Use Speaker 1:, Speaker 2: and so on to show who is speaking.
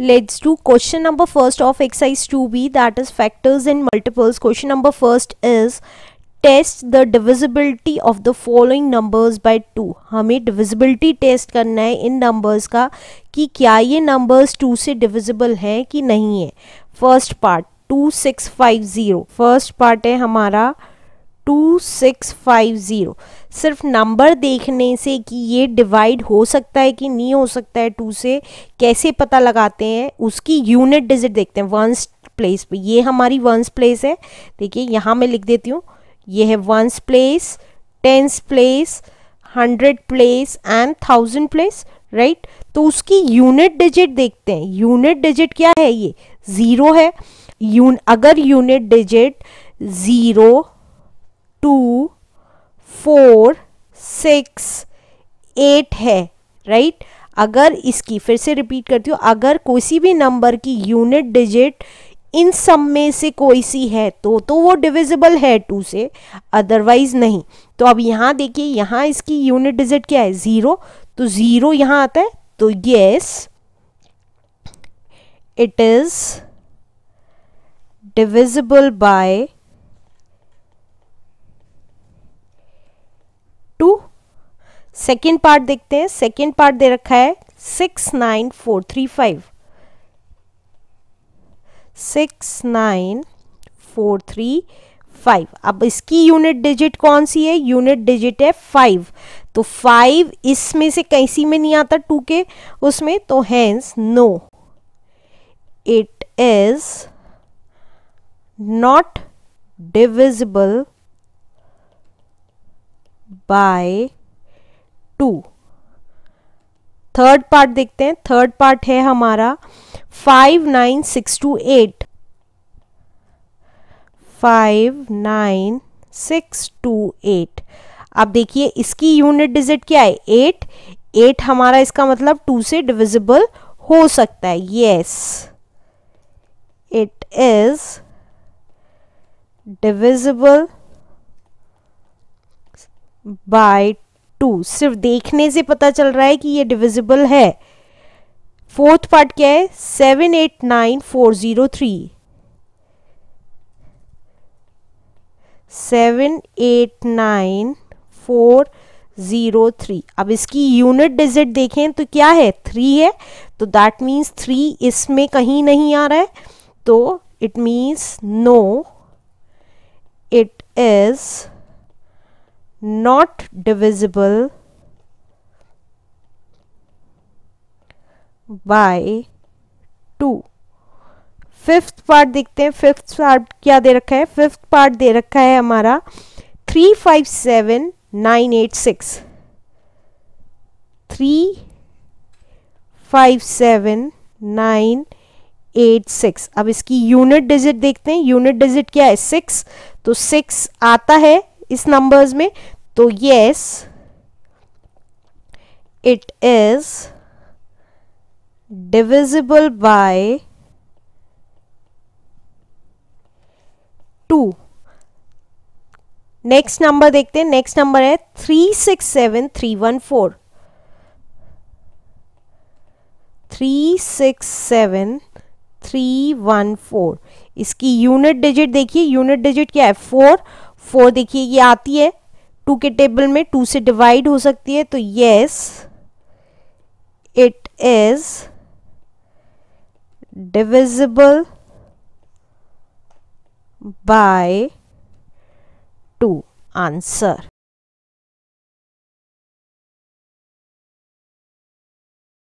Speaker 1: Let's Let's question number first of exercise two B that is factors and multiples question number first is test the divisibility of the following numbers by two हमें divisibility test करना है इन numbers का कि क्या ये numbers to से divisible है कि नहीं है first part two six five zero first part है हमारा टू सिक्स फाइव ज़ीरो सिर्फ नंबर देखने से कि ये डिवाइड हो सकता है कि नहीं हो सकता है टू से कैसे पता लगाते हैं उसकी यूनिट डिजिट देखते हैं वंस प्लेस पे ये हमारी वंस प्लेस है देखिए यहाँ मैं लिख देती हूँ ये है ones place tens place hundred place and thousand place right तो उसकी यूनिट डिजिट देखते हैं यूनिट डिजिट क्या है ये ज़ीरो है यून अगर unit digit zero two four six eight है राइट right? अगर इसकी फिर से रिपीट करती हूँ अगर कोई भी नंबर की यूनिट डिजिट इन सब में से कोई सी है तो तो वो डिविजिबल है टू से अदरवाइज नहीं तो अब यहाँ देखिए यहाँ इसकी यूनिट डिजिट क्या है ज़ीरो तो ज़ीरो यहाँ आता है तो yes it is divisible by second part देखते हैं सेकेंड पार्ट दे रखा है six nine four three five six nine four three five अब इसकी यूनिट डिजिट कौन सी है यूनिट डिजिट है फाइव तो फाइव इसमें से कैसी में नहीं आता टू के उसमें तो hence no it is not divisible by two third part देखते हैं थर्ड पार्ट है हमारा five nine six two eight five nine six two eight अब देखिए इसकी यूनिट डिजिट क्या है एट एट हमारा इसका मतलब टू से डिविजिबल हो सकता है yes it is divisible by two सिर्फ देखने से पता चल रहा है कि ये डिविजिबल है फोर्थ पार्ट क्या है seven eight nine four zero three seven eight nine four zero three अब इसकी यूनिट डिजिट देखें तो क्या है थ्री है तो दैट मीन्स थ्री इसमें कहीं नहीं आ रहा है तो it means no it is not divisible by two fifth part देखते हैं फिफ्थ पार्ट क्या दे रखा है फिफ्थ पार्ट दे रखा है हमारा three five seven nine eight six three five seven nine eight six अब इसकी यूनिट डिजिट देखते हैं यूनिट डिजिट क्या है सिक्स तो सिक्स आता है इस नंबर्स में तो yes it is divisible by two next number देखते हैं नेक्स्ट नंबर है three six seven three one four three six seven three one four इसकी यूनिट डिजिट देखिए यूनिट डिजिट क्या है फोर फोर देखिए ये आती है टू के टेबल में टू से डिवाइड हो सकती है तो yes it is divisible by two answer